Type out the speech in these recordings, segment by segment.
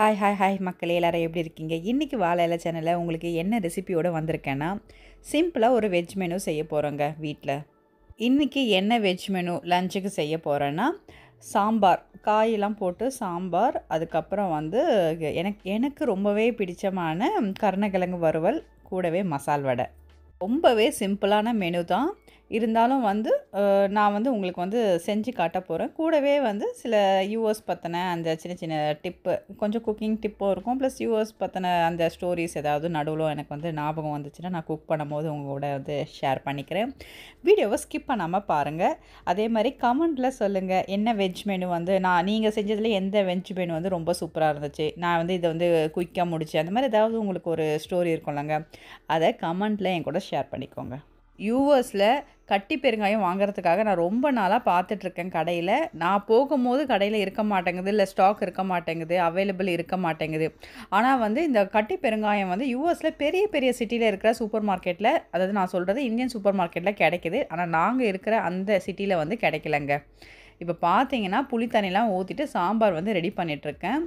hi hi hi மக்கள் எல்லோரும் எப்படி இருக்கீங்க இன்றைக்கி வாழையில சேனலில் உங்களுக்கு என்ன ரெசிபியோடு வந்திருக்கேன்னா சிம்பிளாக ஒரு வெஜ் மெனு செய்ய போகிறோங்க வீட்டில் இன்றைக்கி என்ன வெஜ் மெனு லஞ்சுக்கு செய்ய போகிறேன்னா சாம்பார் காயெல்லாம் போட்டு சாம்பார் அதுக்கப்புறம் வந்து எனக்கு எனக்கு ரொம்பவே பிடிச்சமான கருணக்கிழங்கு வறுவல் கூடவே மசால் வடை ரொம்பவே சிம்பிளான மெனு தான் இருந்தாலும் வந்து நான் வந்து உங்களுக்கு வந்து செஞ்சு காட்ட போகிறேன் கூடவே வந்து சில யூஎஸ் பற்றின அந்த சின்ன சின்ன டிப்பு கொஞ்சம் குக்கிங் டிப்பும் இருக்கும் ப்ளஸ் யூஎஸ் பற்றின அந்த ஸ்டோரிஸ் ஏதாவது நடுவில் எனக்கு வந்து ஞாபகம் வந்துச்சுன்னா நான் குக் பண்ணும்போது உங்களோட வந்து ஷேர் பண்ணிக்கிறேன் வீடியோவை ஸ்கிப் பண்ணாமல் பாருங்கள் அதே மாதிரி கமெண்ட்டில் சொல்லுங்கள் என்ன வெஜ் மெனு வந்து நான் நீங்கள் செஞ்சதில் எந்த வெஜ் மெனு வந்து ரொம்ப சூப்பராக இருந்துச்சு நான் வந்து இதை வந்து குயிக்காக முடிச்சு அந்த மாதிரி ஏதாவது உங்களுக்கு ஒரு ஸ்டோரி இருக்கும்லங்க அதை கமெண்ட்டில் என் கூட ஷேர் பண்ணிக்கோங்க யூஎஸில் கட்டி பெருங்காயம் வாங்குறதுக்காக நான் ரொம்ப நாளாக பார்த்துட்ருக்கேன் கடையில் நான் போகும்போது கடையில் இருக்க மாட்டேங்குது இல்லை ஸ்டாக் இருக்க மாட்டேங்குது அவைலபிள் இருக்க மாட்டேங்குது ஆனால் வந்து இந்த கட்டி பெருங்காயம் வந்து யூஎஸில் பெரிய பெரிய சிட்டியில் இருக்கிற சூப்பர் மார்க்கெட்டில் அதாவது நான் சொல்கிறது இந்தியன் சூப்பர் மார்க்கெட்டில் கிடைக்கிது ஆனால் நாங்கள் இருக்கிற அந்த சிட்டியில் வந்து கிடைக்கலங்க இப்போ பார்த்தீங்கன்னா புளி தண்ணிலாம் ஊற்றிட்டு சாம்பார் வந்து ரெடி பண்ணிகிட்ருக்கேன்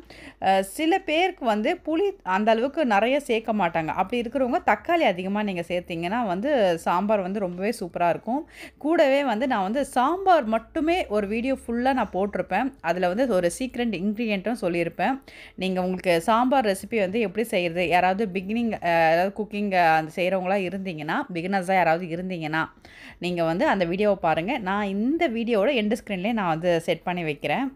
சில பேருக்கு வந்து புளி அந்த அளவுக்கு நிறைய சேர்க்க மாட்டாங்க அப்படி இருக்கிறவங்க தக்காளி அதிகமாக நீங்கள் சேர்த்திங்கன்னா வந்து சாம்பார் வந்து ரொம்பவே சூப்பராக இருக்கும் கூடவே வந்து நான் வந்து சாம்பார் மட்டுமே ஒரு வீடியோ ஃபுல்லாக நான் போட்டிருப்பேன் அதில் வந்து ஒரு சீக்ரெண்ட் இன்க்ரீடியண்ட்டும் சொல்லியிருப்பேன் நீங்கள் உங்களுக்கு சாம்பார் ரெசிபி வந்து எப்படி செய்கிறது யாராவது பிகினிங் அதாவது குக்கிங் அந்த செய்கிறவங்களா இருந்தீங்கன்னா பிகினர்ஸாக யாராவது இருந்தீங்கன்னா நீங்கள் வந்து அந்த வீடியோவை பாருங்கள் நான் இந்த வீடியோவோட எண்டு ஸ்க்ரீன்லேயே நான் நான் வந்து செட் பண்ணி வைக்கிறேன்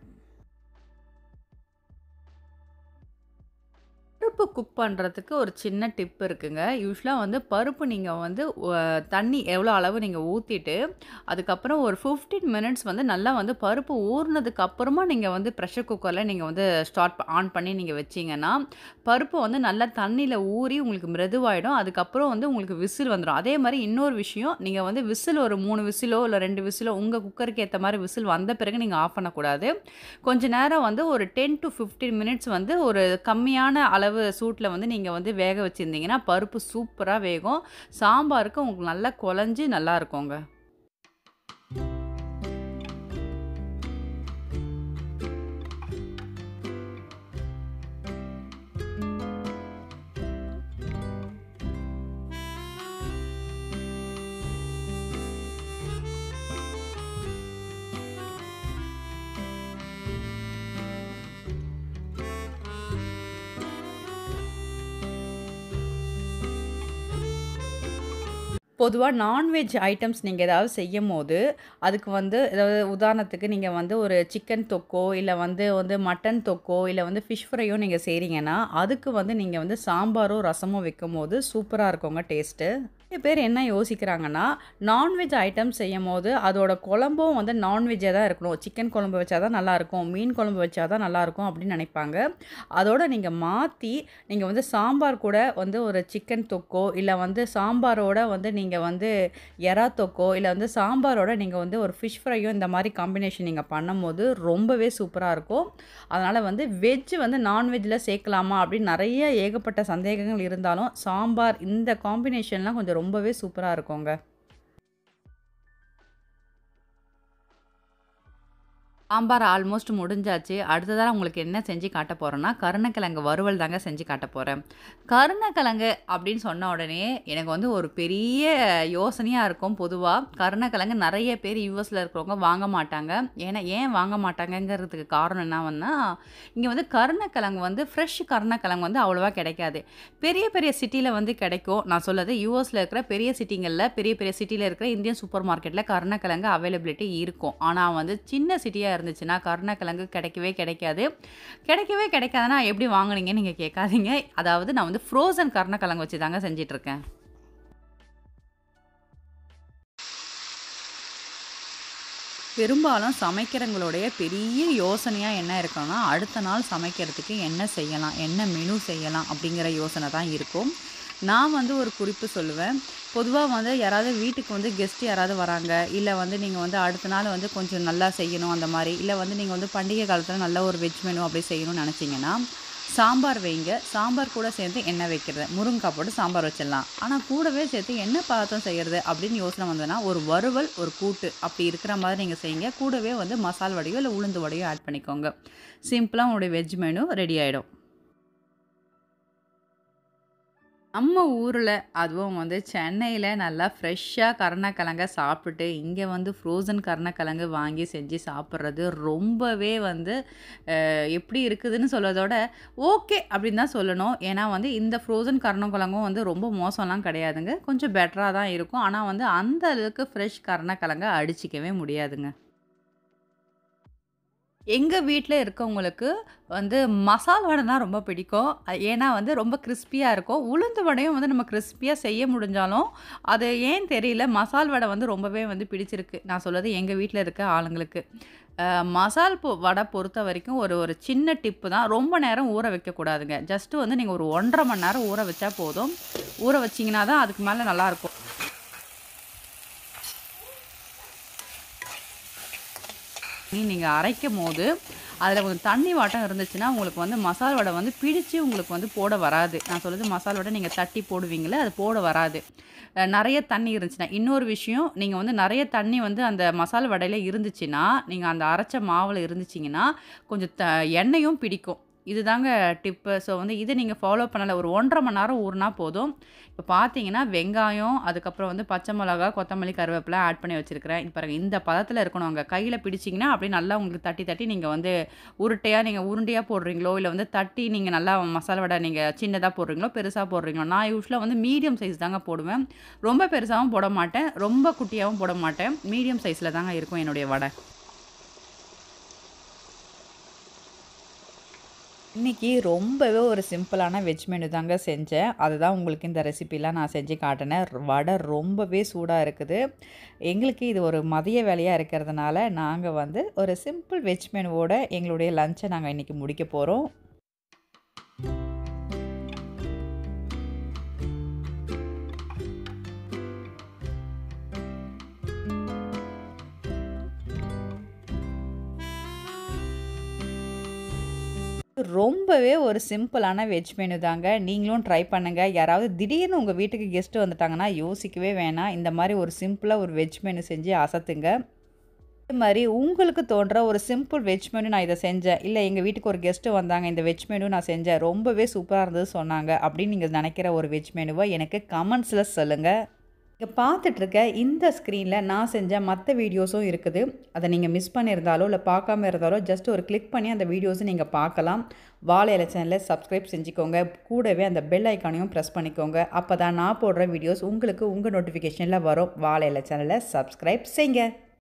பருப்பு குக் பண்ணுறதுக்கு ஒரு சின்ன டிப் இருக்குங்க யூஸ்வலாக வந்து பருப்பு நீங்கள் வந்து தண்ணி எவ்வளோ அளவு நீங்கள் ஊற்றிட்டு அதுக்கப்புறம் ஒரு ஃபிஃப்டீன் மினிட்ஸ் வந்து நல்லா வந்து பருப்பு ஊறினதுக்கு அப்புறமா நீங்கள் வந்து ப்ரெஷர் குக்கரில் நீங்கள் வந்து ஸ்டார்ட் ஆன் பண்ணி நீங்கள் வச்சிங்கன்னா பருப்பு வந்து நல்லா தண்ணியில் ஊறி உங்களுக்கு மிருதுவாயிடும் அதுக்கப்புறம் வந்து உங்களுக்கு விசில் வந்துடும் அதே மாதிரி இன்னொரு விஷயம் நீங்கள் வந்து விசில் ஒரு மூணு விசிலோ இல்லை ரெண்டு விசிலோ உங்கள் குக்கருக்கு ஏற்ற மாதிரி விசில் வந்த பிறகு நீங்கள் ஆஃப் பண்ணக்கூடாது கொஞ்ச நேரம் வந்து ஒரு டென் டு ஃபிஃப்டீன் மினிட்ஸ் வந்து ஒரு கம்மியான அளவு சூட்டில் வந்து நீங்கள் வந்து வேக வச்சுருந்தீங்கன்னா பருப்பு சூப்பராக வேகும் சாம்பாருக்கு உங்களுக்கு நல்லா குழஞ்சி இருக்குங்க பொதுவாக நான்வெஜ் ஐட்டம்ஸ் நீங்கள் ஏதாவது செய்யும் போது அதுக்கு வந்து ஏதாவது உதாரணத்துக்கு நீங்கள் வந்து ஒரு சிக்கன் தொக்கோ இல்லை வந்து வந்து மட்டன் தொக்கோ இல்லை வந்து ஃபிஷ் ஃப்ரையோ நீங்கள் செய்கிறீங்கன்னா அதுக்கு வந்து நீங்கள் வந்து சாம்பாரோ ரசமோ வைக்கும் போது சூப்பராக இருக்குங்க டேஸ்ட்டு நிறைய பேர் என்ன யோசிக்கிறாங்கன்னா நான்வெஜ் ஐட்டம் செய்யும் போது அதோட குழம்பும் வந்து நான்வெஜ்ஜாக தான் இருக்கணும் சிக்கன் குழம்பு வச்சா தான் நல்லாயிருக்கும் மீன் குழம்பு வச்சா தான் நல்லாயிருக்கும் அப்படின்னு நினைப்பாங்க அதோட நீங்கள் மாற்றி நீங்கள் வந்து சாம்பார் கூட வந்து ஒரு சிக்கன் தொக்கோ இல்லை வந்து சாம்பாரோட வந்து நீங்கள் வந்து எறா தொக்கோ இல்லை வந்து சாம்பாரோட நீங்கள் வந்து ஒரு ஃபிஷ் ஃப்ரையோ இந்த மாதிரி காம்பினேஷன் நீங்கள் பண்ணும்போது ரொம்பவே சூப்பராக இருக்கும் அதனால் வந்து வெஜ் வந்து நான்வெஜ்ஜில் சேர்க்கலாமா அப்படின்னு நிறைய ஏகப்பட்ட சந்தேகங்கள் இருந்தாலும் சாம்பார் இந்த காம்பினேஷன்லாம் கொஞ்சம் ரொம்பவே சூப்பராக இருக்குங்க சாம்பார் ஆல்மோஸ்ட் முடிஞ்சாச்சு அடுத்ததாக உங்களுக்கு என்ன செஞ்சு காட்ட போகிறேன்னா கருணக்கிழங்கு வறுவல் தாங்க செஞ்சு காட்ட போகிறேன் கருணக்கிழங்கு அப்படின்னு சொன்ன உடனே எனக்கு வந்து ஒரு பெரிய யோசனையாக இருக்கும் பொதுவாக கருணக்கிழங்கு நிறைய பேர் யூஎஸில் இருக்கிறவங்க வாங்க மாட்டாங்க ஏன்னா ஏன் வாங்க மாட்டாங்கங்கிறதுக்கு காரணம் வந்தால் இங்கே வந்து கருணக்கிழங்கு வந்து ஃப்ரெஷ் கருணக்கிழங்கு வந்து அவ்வளோவா கிடைக்காது பெரிய பெரிய சிட்டியில் வந்து கிடைக்கும் நான் சொல்லது யூஎஸில் இருக்கிற பெரிய சிட்டிங்களில் பெரிய பெரிய சிட்டியில் இருக்கிற இந்தியன் சூப்பர் மார்க்கெட்டில் கருணக்கிழங்கு அவைலபிலிட்டி இருக்கும் ஆனால் வந்து சின்ன சிட்டியாக இருந்துச்சுன்னா கருணக்கிழங்கு கிடைக்கவே கிடைக்காது கிடைக்கவே கிடைக்காதுன்னா எப்படி வாங்கினீங்கன்னு நீங்கள் கேட்காதீங்க அதாவது நான் வந்து ஃப்ரோசன் கருணக்கிழங்கு வச்சு தாங்க செஞ்சிட்ருக்கேன் பெரும்பாலும் சமைக்கிறவங்களுடைய பெரிய யோசனையாக என்ன இருக்கும்னா அடுத்த நாள் சமைக்கிறதுக்கு என்ன செய்யலாம் என்ன மெனு செய்யலாம் அப்படிங்கிற யோசனை தான் இருக்கும் நான் வந்து ஒரு குறிப்பு சொல்லுவேன் பொதுவாக வந்து யாராவது வீட்டுக்கு வந்து கெஸ்ட் யாராவது வராங்க இல்லை வந்து நீங்கள் வந்து அடுத்த நாள் வந்து கொஞ்சம் நல்லா செய்யணும் அந்த மாதிரி இல்லை வந்து நீங்கள் வந்து பண்டிகை காலத்தில் நல்ல ஒரு வெஜ் மெனு அப்படி செய்யணும்னு நினச்சிங்கன்னா சாம்பார் வைங்க சாம்பார் கூட சேர்த்து எண்ணெய் வைக்கிறது முருங்கைக்காய் போட்டு சாம்பார் வச்சிடலாம் ஆனால் கூடவே சேர்த்து என்ன பாத்திரம் செய்கிறது அப்படின்னு யோசனை வந்ததுன்னா ஒரு வறுவல் ஒரு கூட்டு அப்படி இருக்கிற மாதிரி நீங்கள் செய்யுங்க கூடவே வந்து மசால் வடையோ இல்லை உளுந்து வடையோ ஆட் பண்ணிக்கோங்க சிம்பிளாக உங்களுடைய வெஜ் மெனு ரெடி ஆகிடும் நம்ம ஊரில் அதுவும் வந்து சென்னையில் நல்லா ஃப்ரெஷ்ஷாக கருணக்கிழங்க சாப்பிட்டு இங்கே வந்து ஃப்ரோசன் கருணக்கிழங்கு வாங்கி செஞ்சு சாப்பிட்றது ரொம்பவே வந்து எப்படி இருக்குதுன்னு சொல்லதோட ஓகே அப்படின்னு தான் சொல்லணும் ஏன்னா வந்து இந்த ஃப்ரோசன் கருணக்கிழங்கும் வந்து ரொம்ப மோசம்லாம் கிடையாதுங்க கொஞ்சம் பெட்டராக தான் இருக்கும் ஆனால் வந்து அந்த அளவுக்கு ஃப்ரெஷ் கருணக்கிழங்க அடிச்சிக்கவே முடியாதுங்க எங்கள் வீட்டில் இருக்கவங்களுக்கு வந்து மசால் வடைனா ரொம்ப பிடிக்கும் ஏன்னா வந்து ரொம்ப கிறிஸ்பியாக இருக்கும் உளுந்து வடையும் வந்து நம்ம கிறிஸ்பியாக செய்ய முடிஞ்சாலும் அது ஏன் தெரியல மசால் வடை வந்து ரொம்பவே வந்து பிடிச்சிருக்கு நான் சொல்கிறது எங்கள் வீட்டில் இருக்க ஆளுங்களுக்கு மசால் பொ வடை பொறுத்த வரைக்கும் ஒரு ஒரு சின்ன டிப்பு தான் ரொம்ப நேரம் ஊற வைக்கக்கூடாதுங்க ஜஸ்ட்டு வந்து நீங்கள் ஒரு ஒன்றரை மணி நேரம் ஊற வச்சா போதும் ஊற வச்சிங்கன்னா தான் அதுக்கு மேலே நல்லாயிருக்கும் நீங்கள் அரைக்கும் போது அதில் கொஞ்சம் தண்ணி வாட்டம் இருந்துச்சுன்னா உங்களுக்கு வந்து மசால் வடை வந்து பிடிச்சு உங்களுக்கு வந்து போட வராது நான் சொல்லுது மசால் வடை நீங்கள் தட்டி போடுவீங்களே அது போட வராது நிறைய தண்ணி இருந்துச்சுன்னா இன்னொரு விஷயம் நீங்கள் வந்து நிறைய தண்ணி வந்து அந்த மசால் வடையில் இருந்துச்சுன்னா நீங்கள் அந்த அரைச்ச மாவில் இருந்துச்சிங்கன்னா கொஞ்சம் த எண்ணெயும் பிடிக்கும் இது தாங்க டிப்பு ஸோ வந்து இது நீங்கள் ஃபாலோ பண்ணலை ஒரு ஒன்றரை மணி நேரம் ஊறினா போதும் இப்போ பார்த்தீங்கன்னா வெங்காயம் அதுக்கப்புறம் வந்து பச்சை மிளகா கொத்தமல்லி கருவேப்பிலை ஆட் பண்ணி வச்சுருக்கிறேன் இப்போ இந்த பதத்தில் இருக்கணும் அங்கே கையில் பிடிச்சிங்கன்னா அப்படியே நல்லா உங்களுக்கு தட்டி தட்டி நீங்கள் வந்து உருட்டையாக நீங்கள் உருண்டையாக போடுறீங்களோ இல்லை வந்து தட்டி நீங்கள் நல்லா மசாலா வடை நீங்கள் சின்னதாக போடுறீங்களோ பெருசாக போடுறீங்களோ நான் யூஸ்வலாக வந்து மீடியம் சைஸ் தாங்க போடுவேன் ரொம்ப பெருசாகவும் போட மாட்டேன் ரொம்ப குட்டியாகவும் போட மாட்டேன் மீடியம் சைஸில் தாங்க இருக்கும் என்னுடைய வடை இன்றைக்கி ரொம்பவே ஒரு சிம்பிளான வெஜ் மெனு தாங்க செஞ்சேன் அதுதான் உங்களுக்கு இந்த ரெசிபிலாம் நான் செஞ்சு காட்டினேன் வடை ரொம்பவே சூடாக இருக்குது எங்களுக்கு இது ஒரு மதிய வேலையாக இருக்கிறதுனால நாங்கள் வந்து ஒரு சிம்பிள் வெஜ் மெனுவோடு எங்களுடைய லஞ்சை நாங்கள் இன்றைக்கி முடிக்க போகிறோம் ரொம்பவே ஒரு சிம்பிளான வெஜ் மெனு தாங்க நீங்களும் ட்ரை பண்ணுங்கள் யாராவது திடீர்னு உங்கள் வீட்டுக்கு கெஸ்ட்டு வந்துட்டாங்கன்னா யோசிக்கவே வேணாம் இந்த மாதிரி ஒரு சிம்பிளாக ஒரு வெஜ் மெனு செஞ்சு அசத்துங்க அதே மாதிரி உங்களுக்கு தோன்ற ஒரு சிம்பிள் வெஜ் மெனு நான் இதை செஞ்சேன் இல்லை எங்கள் வீட்டுக்கு ஒரு கெஸ்ட்டு வந்தாங்க இந்த வெஜ் மெனு நான் செஞ்சேன் ரொம்பவே சூப்பராக இருந்தது சொன்னாங்க அப்படின்னு நீங்கள் நினைக்கிற ஒரு வெஜ் மெனுவை எனக்கு கமெண்ட்ஸில் சொல்லுங்கள் இங்கே பார்த்துட்ருக்க இந்த ஸ்க்ரீனில் நான் செஞ்ச மற்ற வீடியோஸும் இருக்குது அதை நீங்கள் மிஸ் பண்ணியிருந்தாலோ இல்லை பார்க்காம இருந்தாலோ ஜஸ்ட் ஒரு கிளிக் பண்ணி அந்த வீடியோஸை நீங்கள் பார்க்கலாம் வாழை இலை சேனலில் சப்ஸ்கிரைப் செஞ்சுக்கோங்க கூடவே அந்த பெல் ஐக்கானையும் ப்ரெஸ் பண்ணிக்கோங்க அப்போ தான் நான் போடுற வீடியோஸ் உங்களுக்கு உங்கள் நோட்டிஃபிகேஷனில் வரும் வாழை இலை சேனலில் சப்ஸ்கிரைப் செய்யுங்க